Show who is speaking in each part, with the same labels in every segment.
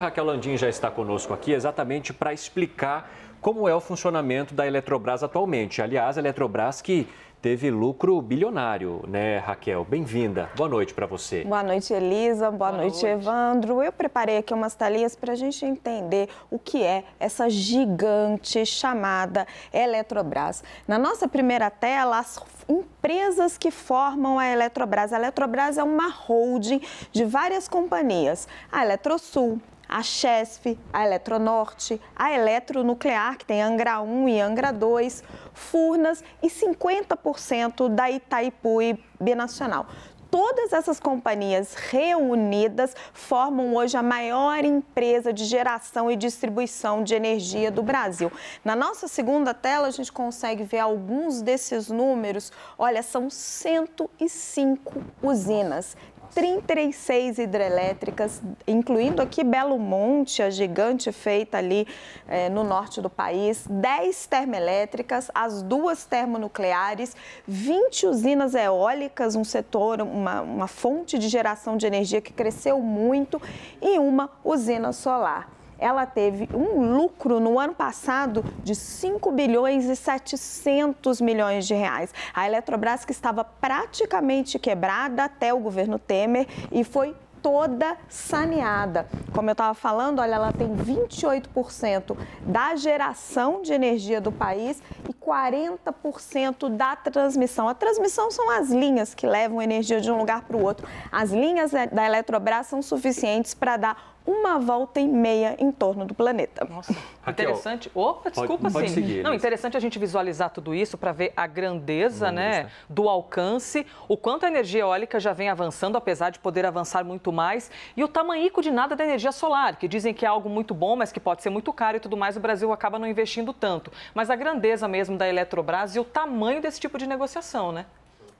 Speaker 1: Raquel Landim já está conosco aqui exatamente para explicar como é o funcionamento da Eletrobras atualmente. Aliás, a Eletrobras que teve lucro bilionário, né, Raquel? Bem-vinda. Boa noite para você.
Speaker 2: Boa noite, Elisa. Boa, Boa noite, noite, Evandro. Eu preparei aqui umas talias para a gente entender o que é essa gigante chamada Eletrobras. Na nossa primeira tela, as empresas que formam a Eletrobras. A Eletrobras é uma holding de várias companhias. A Eletrosul, a Chesf, a Eletronorte, a Eletronuclear, que tem Angra 1 e Angra 2, Furnas e 50% da Itaipu e Binacional. Todas essas companhias reunidas formam hoje a maior empresa de geração e distribuição de energia do Brasil. Na nossa segunda tela, a gente consegue ver alguns desses números. Olha, são 105 usinas, 36 hidrelétricas, incluindo aqui Belo Monte, a gigante feita ali eh, no norte do país, 10 termoelétricas, as duas termonucleares, 20 usinas eólicas, um setor, uma, uma fonte de geração de energia que cresceu muito, e uma usina solar ela teve um lucro no ano passado de 5 bilhões e 700 milhões de reais. A Eletrobras que estava praticamente quebrada até o governo Temer e foi toda saneada. Como eu estava falando, olha, ela tem 28% da geração de energia do país e 40% da transmissão. A transmissão são as linhas que levam energia de um lugar para o outro. As linhas né, da Eletrobras são suficientes para dar uma volta e meia em torno do planeta. Nossa,
Speaker 3: Raquel, interessante. Opa, desculpa, pode, sim. Seguir, Não,
Speaker 2: interessante a gente
Speaker 3: visualizar tudo isso para ver a grandeza, né, tá. do alcance, o quanto a energia eólica já vem avançando, apesar de poder avançar muito mais, e o tamanhico de nada da energia solar, que dizem que é algo muito bom, mas que pode ser muito caro e tudo mais, o Brasil acaba não investindo tanto. Mas a grandeza mesmo da Eletrobras e o tamanho desse tipo de negociação, né?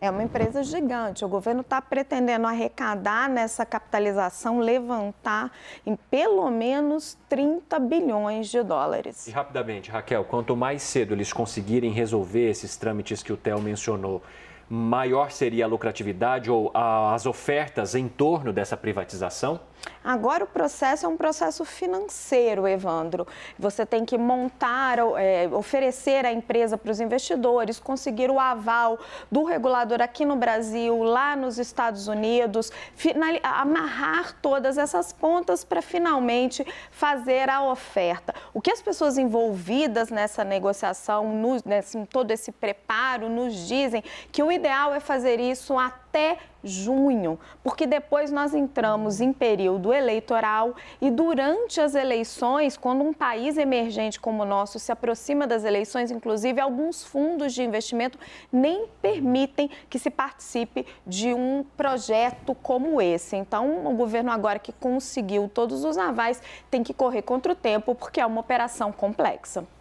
Speaker 2: É uma empresa gigante. O governo está pretendendo arrecadar nessa capitalização, levantar em pelo menos 30 bilhões de dólares. E
Speaker 1: rapidamente, Raquel, quanto mais cedo eles conseguirem resolver esses trâmites que o Theo mencionou, maior seria a lucratividade ou as ofertas em torno dessa privatização?
Speaker 2: Agora o processo é um processo financeiro, Evandro. Você tem que montar, é, oferecer a empresa para os investidores, conseguir o aval do regulador aqui no Brasil, lá nos Estados Unidos, final, amarrar todas essas pontas para finalmente fazer a oferta. O que as pessoas envolvidas nessa negociação, no, nesse, em todo esse preparo, nos dizem que o ideal é fazer isso até até junho, porque depois nós entramos em período eleitoral e durante as eleições, quando um país emergente como o nosso se aproxima das eleições, inclusive alguns fundos de investimento nem permitem que se participe de um projeto como esse. Então, o governo agora que conseguiu todos os navais tem que correr contra o tempo porque é uma operação complexa.